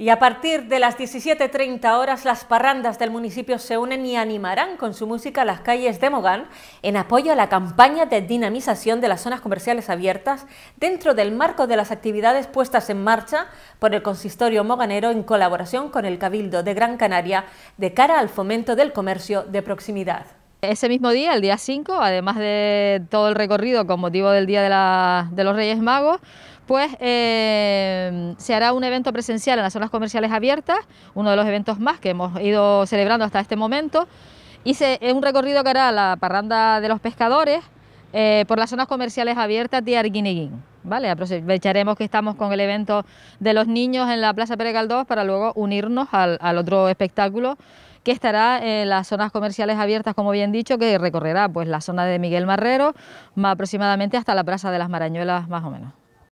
Y a partir de las 17.30 horas, las parrandas del municipio se unen y animarán con su música las calles de Mogán en apoyo a la campaña de dinamización de las zonas comerciales abiertas dentro del marco de las actividades puestas en marcha por el consistorio moganero en colaboración con el Cabildo de Gran Canaria de cara al fomento del comercio de proximidad. Ese mismo día, el día 5, además de todo el recorrido con motivo del Día de, de los Reyes Magos, pues se hará un evento presencial en las zonas comerciales abiertas, uno de los eventos más que hemos ido celebrando hasta este momento, y es un recorrido que hará la parranda de los pescadores eh, por las zonas comerciales abiertas de Arguineguín. ¿vale? Aprovecharemos que estamos con el evento de los niños en la Plaza Pérez Galdós para luego unirnos al, al, otro espectáculo que estará en las zonas comerciales abiertas, como bien dicho, que recorrerá pues la zona de Miguel Marrero, más aproximadamente hasta la Plaza de las Marañuelas, más o menos.